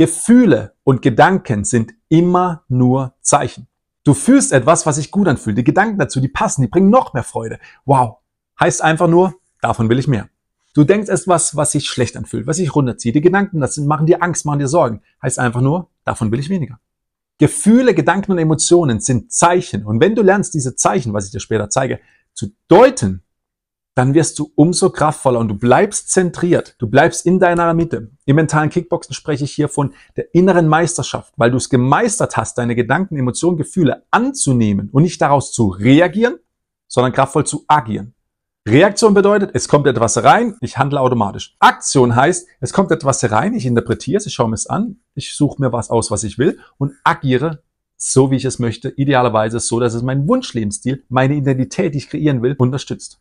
Gefühle und Gedanken sind immer nur Zeichen. Du fühlst etwas, was sich gut anfühlt. Die Gedanken dazu, die passen, die bringen noch mehr Freude. Wow. Heißt einfach nur, davon will ich mehr. Du denkst etwas, was sich schlecht anfühlt, was sich runterzieht. Die Gedanken, das machen dir Angst, machen dir Sorgen. Heißt einfach nur, davon will ich weniger. Gefühle, Gedanken und Emotionen sind Zeichen. Und wenn du lernst, diese Zeichen, was ich dir später zeige, zu deuten, dann wirst du umso kraftvoller und du bleibst zentriert, du bleibst in deiner Mitte. Im mentalen Kickboxen spreche ich hier von der inneren Meisterschaft, weil du es gemeistert hast, deine Gedanken, Emotionen, Gefühle anzunehmen und nicht daraus zu reagieren, sondern kraftvoll zu agieren. Reaktion bedeutet, es kommt etwas rein, ich handle automatisch. Aktion heißt, es kommt etwas rein, ich interpretiere es, ich schaue mir es an, ich suche mir was aus, was ich will und agiere so, wie ich es möchte, idealerweise so, dass es meinen Wunschlebensstil, meine Identität, die ich kreieren will, unterstützt.